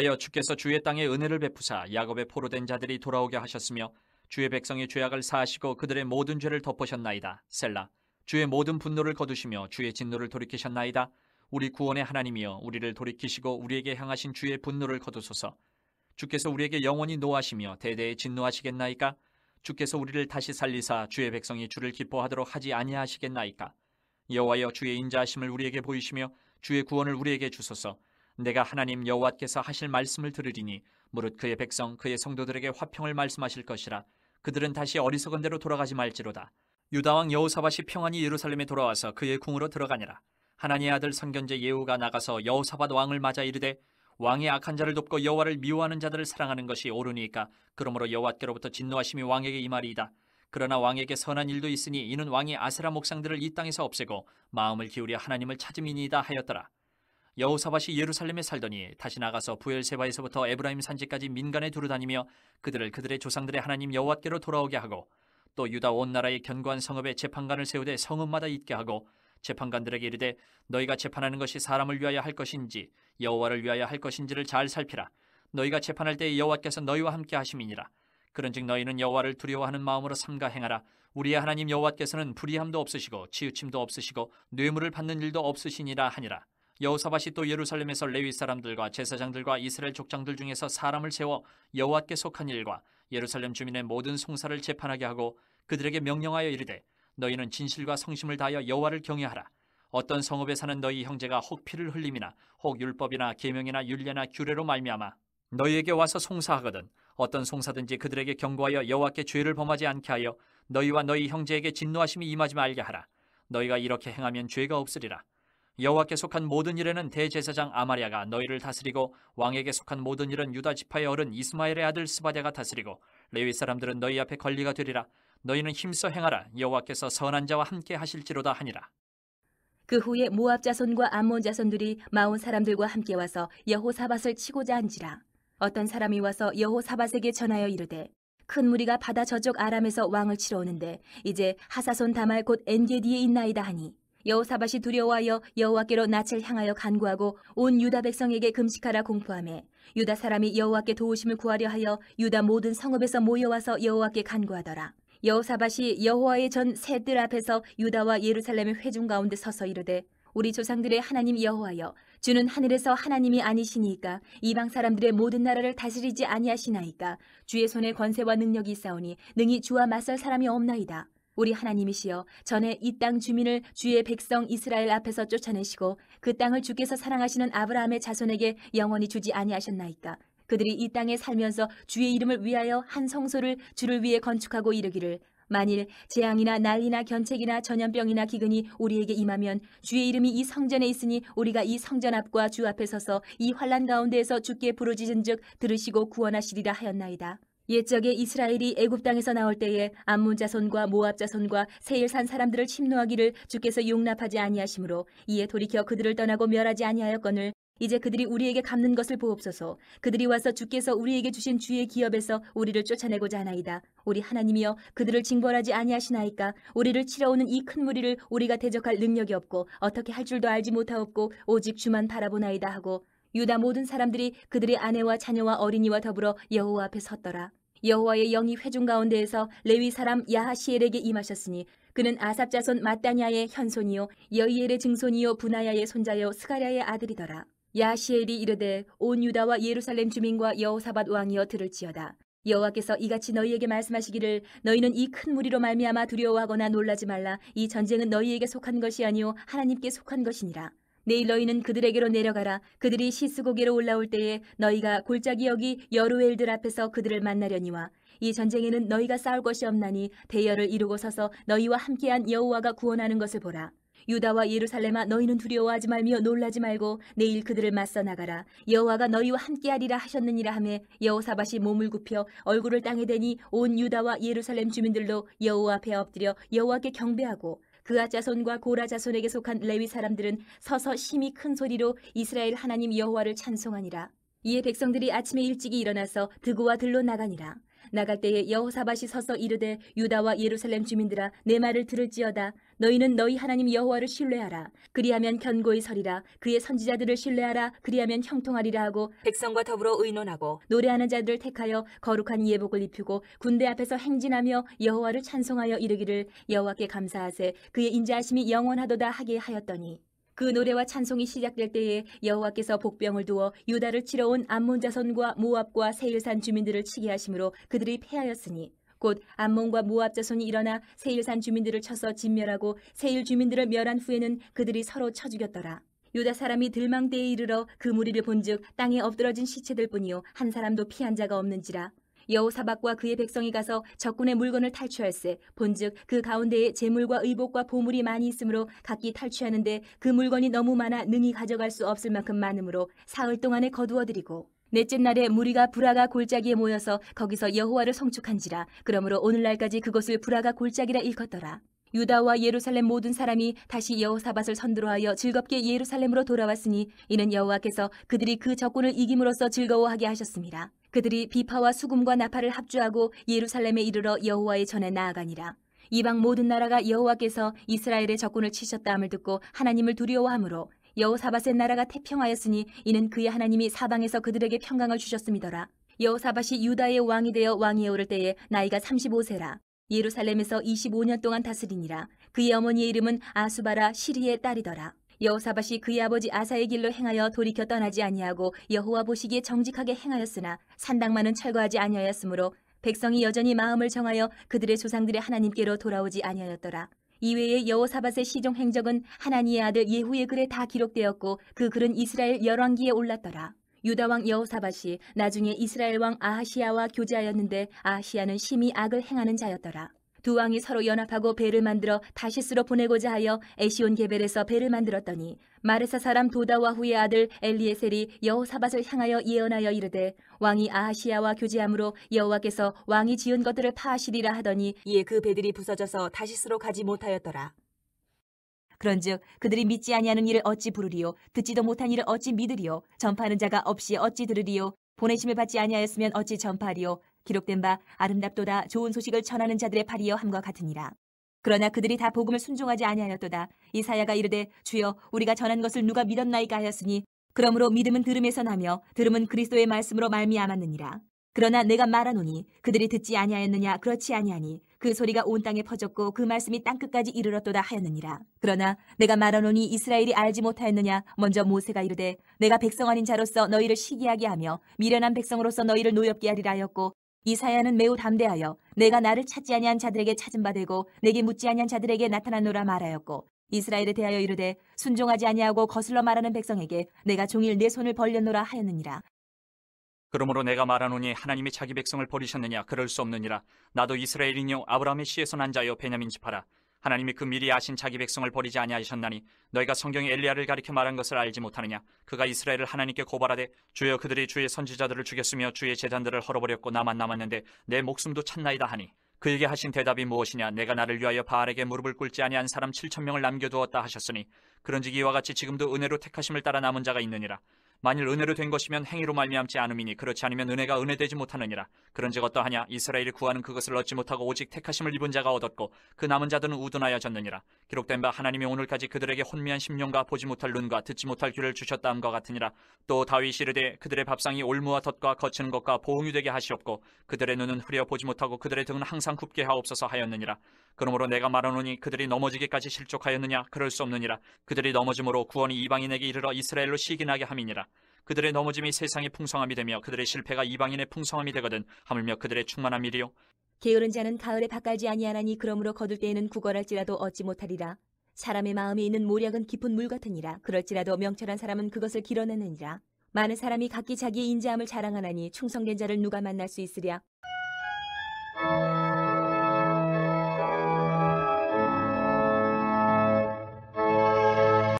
여호와여 주께서 주의 땅에 은혜를 베푸사 야곱의 포로된 자들이 돌아오게 하셨으며 주의 백성의 죄악을 사하시고 그들의 모든 죄를 덮으셨나이다. 셀라. 주의 모든 분노를 거두시며 주의 진노를 돌이키셨나이다. 우리 구원의 하나님이여 우리를 돌이키시고 우리에게 향하신 주의 분노를 거두소서. 주께서 우리에게 영원히 노하시며 대대에 진노하시겠나이까? 주께서 우리를 다시 살리사 주의 백성이 주를 기뻐하도록 하지 아니하시겠나이까? 여호와여 주의 인자하심을 우리에게 보이시며 주의 구원을 우리에게 주소서. 내가 하나님 여호와께서 하실 말씀을 들으리니 무릇 그의 백성 그의 성도들에게 화평을 말씀하실 것이라 그들은 다시 어리석은 대로 돌아가지 말지로다 유다 왕 여호사밧이 평안히 예루살렘에 돌아와서 그의 궁으로 들어가니라 하나님의 아들 선견제 예후가 나가서 여호사밧 왕을 맞아 이르되 왕이 악한 자를 돕고 여호와를 미워하는 자들을 사랑하는 것이 옳으니까 그러므로 여호와께로부터 진노하심이 왕에게 이말이다 그러나 왕에게 선한 일도 있으니 이는 왕이 아세라 목상들을 이 땅에서 없애고 마음을 기울여 하나님을 찾음이니이다 하였더라 여호사밧이 예루살렘에 살더니 다시 나가서 부엘세바에서부터 에브라임 산지까지 민간에 두루 다니며 그들을 그들의 조상들의 하나님 여호와께로 돌아오게 하고 또 유다 온 나라의 견고한 성읍에 재판관을 세우되 성읍마다 있게 하고 재판관들에게 이르되 너희가 재판하는 것이 사람을 위하여 할 것인지 여호와를 위하여 할 것인지를 잘 살피라 너희가 재판할 때 여호와께서 너희와 함께 하심이니라 그런즉 너희는 여호와를 두려워하는 마음으로 삼가 행하라 우리의 하나님 여호와께서는 불의함도 없으시고 치우침도 없으시고 뇌물을 받는 일도 없으시니라 하니라 여호사밧이 또 예루살렘에서 레위 사람들과 제사장들과 이스라엘 족장들 중에서 사람을 세워 여호와께 속한 일과 예루살렘 주민의 모든 송사를 재판하게 하고 그들에게 명령하여 이르되 너희는 진실과 성심을 다하여 여호와를 경외하라 어떤 성읍에 사는 너희 형제가 혹 피를 흘림이나 혹 율법이나 계명이나 윤례나 규례로 말미암아 너희에게 와서 송사하거든 어떤 송사든지 그들에게 경고하여 여호와께 죄를 범하지 않게 하여 너희와 너희 형제에게 진노하심이 임하지 말게 하라 너희가 이렇게 행하면 죄가 없으리라 여호와께 속한 모든 일에는 대제사장 아마리아가 너희를 다스리고 왕에게 속한 모든 일은 유다 지파의 어른 이스마엘의 아들 스바디가 다스리고 레위 사람들은 너희 앞에 권리가 되리라 너희는 힘써 행하라 여호와께서 선한 자와 함께 하실지로다 하니라 그 후에 모압 자손과 암몬 자손들이 마온 사람들과 함께 와서 여호사밧을 치고자 한지라 어떤 사람이 와서 여호사밧에게 전하여 이르되 큰 무리가 바다 저쪽 아람에서 왕을 치러 오는데 이제 하사손 다말 곧 엔게디에 있나이다 하니 여호사밭이 두려워하여 여호와께로 낯을 향하여 간구하고 온 유다 백성에게 금식하라 공포함에 유다 사람이 여호와께 도우심을 구하려 하여 유다 모든 성읍에서 모여와서 여호와께 간구하더라. 여호사밭이 여호와의 전 새뜰 앞에서 유다와 예루살렘의 회중 가운데 서서 이르되 우리 조상들의 하나님 여호와여 주는 하늘에서 하나님이 아니시니까 이방 사람들의 모든 나라를 다스리지 아니하시나이까 주의 손에 권세와 능력이 있사오니 능히 주와 맞설 사람이 없나이다. 우리 하나님이시여 전에 이 땅 주민을 주의 백성 이스라엘 앞에서 쫓아내시고 그 땅을 주께서 사랑하시는 아브라함의 자손에게 영원히 주지 아니하셨나이까 그들이 이 땅에 살면서 주의 이름을 위하여 한 성소를 주를 위해 건축하고 이르기를 만일 재앙이나 난리나 견책이나 전염병이나 기근이 우리에게 임하면 주의 이름이 이 성전에 있으니 우리가 이 성전 앞과 주 앞에 서서 이 환란 가운데에서 주께 부르짖은즉 들으시고 구원하시리라 하였나이다. 옛적에 이스라엘이 애굽 땅에서 나올 때에 암몬 자손과 모압 자손과 세일 산 사람들을 침노하기를 주께서 용납하지 아니하시므로 이에 돌이켜 그들을 떠나고 멸하지 아니하였거늘 이제 그들이 우리에게 갚는 것을 보옵소서 그들이 와서 주께서 우리에게 주신 주의 기업에서 우리를 쫓아내고자 하나이다 우리 하나님이여 그들을 징벌하지 아니하시나이까 우리를 치러오는 이 큰 무리를 우리가 대적할 능력이 없고 어떻게 할 줄도 알지 못하옵고 오직 주만 바라보나이다 하고 유다 모든 사람들이 그들의 아내와 자녀와 어린이와 더불어 여호와 앞에 섰더라 여호와의 영이 회중 가운데에서 레위 사람 야하시엘에게 임하셨으니 그는 아삽 자손 마따냐의 현손이요 여이엘의 증손이요 분하야의 손자요 스가랴의 아들이더라. 야시엘이 하 이르되 온 유다와 예루살렘 주민과 여호사밧 왕이여 들을지어다. 여호와께서 이같이 너희에게 말씀하시기를 너희는 이 큰 무리로 말미암아 두려워하거나 놀라지 말라 이 전쟁은 너희에게 속한 것이 아니요 하나님께 속한 것이니라 내일 너희는 그들에게로 내려가라. 그들이 시스고개로 올라올 때에 너희가 골짜기 여기 여루엘들 앞에서 그들을 만나려니와 이 전쟁에는 너희가 싸울 것이 없나니 대열을 이루고 서서 너희와 함께한 여호와가 구원하는 것을 보라. 유다와 예루살렘아 너희는 두려워하지 말며 놀라지 말고 내일 그들을 맞서 나가라 여호와가 너희와 함께하리라 하셨느니라 하매 여호사밭이 몸을 굽혀 얼굴을 땅에 대니 온 유다와 예루살렘 주민들도 여호와 앞에 엎드려 여호와께 경배하고 그아 자손과 고라 자손에게 속한 레위 사람들은 서서 심히 큰 소리로 이스라엘 하나님 여호와를 찬송하니라. 이에 백성들이 아침에 일찍이 일어나서 드고와 들로 나가니라. 나갈 때에 여호사밭이 서서 이르되 유다와 예루살렘 주민들아 내 말을 들을지어다 너희는 너희 하나님 여호와를 신뢰하라 그리하면 견고히 서리라 그의 선지자들을 신뢰하라 그리하면 형통하리라 하고 백성과 더불어 의논하고 노래하는 자들을 택하여 거룩한 예복을 입히고 군대 앞에서 행진하며 여호와를 찬송하여 이르기를 여호와께 감사하세 그의 인자하심이 영원하도다 하게 하였더니 그 노래와 찬송이 시작될 때에 여호와께서 복병을 두어 유다를 치러온 암몬 자손과 모압과 세일산 주민들을 치게 하심으로 그들이 패하였으니 곧 암몬과 모압 자손이 일어나 세일산 주민들을 쳐서 진멸하고 세일 주민들을 멸한 후에는 그들이 서로 쳐 죽였더라. 유다 사람이 들망대에 이르러 그 무리를 본즉 땅에 엎드러진 시체들 뿐이요 한 사람도 피한 자가 없는지라 여호사박과 그의 백성이 가서 적군의 물건을 탈취할세 본즉 그 가운데에 재물과 의복과 보물이 많이 있으므로 각기 탈취하는데 그 물건이 너무 많아 능히 가져갈 수 없을 만큼 많으므로 사흘 동안에 거두어들이고 넷째 날에 무리가 브라가 골짜기에 모여서 거기서 여호와를 성축한지라 그러므로 오늘날까지 그것을 브라가 골짜기라 일컫더라 유다와 예루살렘 모든 사람이 다시 여호사밧을 선두로하여 즐겁게 예루살렘으로 돌아왔으니 이는 여호와께서 그들이 그 적군을 이김으로써 즐거워하게 하셨습니다. 그들이 비파와 수금과 나팔을 합주하고 예루살렘에 이르러 여호와의 전에 나아가니라. 이방 모든 나라가 여호와께서 이스라엘의 적군을 치셨다함을 듣고 하나님을 두려워하므로 여호사밧의 나라가 태평하였으니 이는 그의 하나님이 사방에서 그들에게 평강을 주셨음이더라. 여호사밧이 유다의 왕이 되어 왕이 오를 때에 나이가 35세라. 예루살렘에서 25년 동안 다스리니라. 그의 어머니의 이름은 아수바라 시리의 딸이더라. 여호사밭이 그의 아버지 아사의 길로 행하여 돌이켜 떠나지 아니하고 여호와 보시기에 정직하게 행하였으나 산당만은 철거하지 아니하였으므로 백성이 여전히 마음을 정하여 그들의 조상들의 하나님께로 돌아오지 아니하였더라. 이외에 여호사밧의 시종 행적은 하나님의 아들 예후의 글에 다 기록되었고 그 글은 이스라엘 열왕기에 올랐더라. 유다 왕 여호사밧이 나중에 이스라엘 왕아하시아와 교제하였는데 아하시아는 심히 악을 행하는 자였더라. 두 왕이 서로 연합하고 배를 만들어 다시스로 보내고자 하여 에시온 게벨에서 배를 만들었더니 마르사 사람 도다와후의 아들 엘리에셀이 여호사밭을 향하여 예언하여 이르되 왕이 아하시야와 교제함으로 여호와께서 왕이 지은 것들을 파하시리라 하더니 이에 그 배들이 부서져서 다시스로 가지 못하였더라. 그런즉 그들이 믿지 아니하는 일을 어찌 부르리요 듣지도 못한 일을 어찌 믿으리요 전파하는 자가 없이 어찌 들으리요 보내심을 받지 아니하였으면 어찌 전파하리요 기록된 바 아름답도다 좋은 소식을 전하는 자들의 발이여 함과 같으니라. 그러나 그들이 다 복음을 순종하지 아니하였도다. 이사야가 이르되 주여 우리가 전한 것을 누가 믿었나이까 하였으니 그러므로 믿음은 들음에서 나며 들음은 그리스도의 말씀으로 말미암았느니라. 그러나 내가 말하노니 그들이 듣지 아니하였느냐 그렇지 아니하니 그 소리가 온 땅에 퍼졌고 그 말씀이 땅 끝까지 이르렀도다 하였느니라. 그러나 내가 말하노니 이스라엘이 알지 못하였느냐 먼저 모세가 이르되 내가 백성 아닌 자로서 너희를 시기하게 하며 미련한 백성으로서 너희를 노엽게 하리라 하였고 이사야는 매우 담대하여 내가 나를 찾지 아니한 자들에게 찾은 바 되고 내게 묻지 아니한 자들에게 나타나노라 말하였고 이스라엘에 대하여 이르되 순종하지 아니하고 거슬러 말하는 백성에게 내가 종일 내 손을 벌렸노라 하였느니라. 그러므로 내가 말하노니 하나님이 자기 백성을 버리셨느냐 그럴 수 없느니라 나도 이스라엘이요 아브라함의 씨에서 난 자여 베냐민 지하라 하나님이 그 미리 아신 자기 백성을 버리지 아니하셨나니 너희가 성경에 엘리야를 가리켜 말한 것을 알지 못하느냐 그가 이스라엘을 하나님께 고발하되 주여 그들이 주의 선지자들을 죽였으며 주의 재단들을 헐어버렸고 나만 남았는데 내 목숨도 찬나이다 하니 그에게 하신 대답이 무엇이냐 내가 나를 위하여 바알에게 무릎을 꿇지 아니한 사람 7천 명을 남겨두었다 하셨으니 그런즉 이와 같이 지금도 은혜로 택하심을 따라 남은 자가 있느니라 만일 은혜로 된 것이면 행위로 말미암지 않음이니 그렇지 않으면 은혜가 은혜되지 못하느니라. 그런즉 어떠하냐 이스라엘이 구하는 그것을 얻지 못하고 오직 택하심을 입은 자가 얻었고 그 남은 자들은 우둔하여졌느니라. 기록된 바 하나님이 오늘까지 그들에게 혼미한 심령과 보지 못할 눈과 듣지 못할 귀를 주셨다함과 같으니라. 또 다윗이 르되 그들의 밥상이 올무와 덫과 거친 것과 보응이 되게 하시옵고 그들의 눈은 흐려 보지 못하고 그들의 등은 항상 굽게 하옵소서 하였느니라. 그러므로 내가 말하노니 그들이 넘어지기까지 실족하였느냐 그럴 수 없느니라. 그들이 넘어짐으로 구원이 이방인에게 이르러 이스라엘로 시기나게 함이니라. 그들의 넘어짐이 세상의 풍성함이 되며 그들의 실패가 이방인의 풍성함이 되거든 하물며 그들의 충만함이리요. 게으른 자는 가을에 밭갈지 아니하나니 그러므로 거둘 때에는 구걸할지라도 얻지 못하리라. 사람의 마음에 있는 모략은 깊은 물 같으니라. 그럴지라도 명철한 사람은 그것을 길어내느니라. 많은 사람이 각기 자기의 인자함을 자랑하나니 충성된 자를 누가 만날 수 있으랴.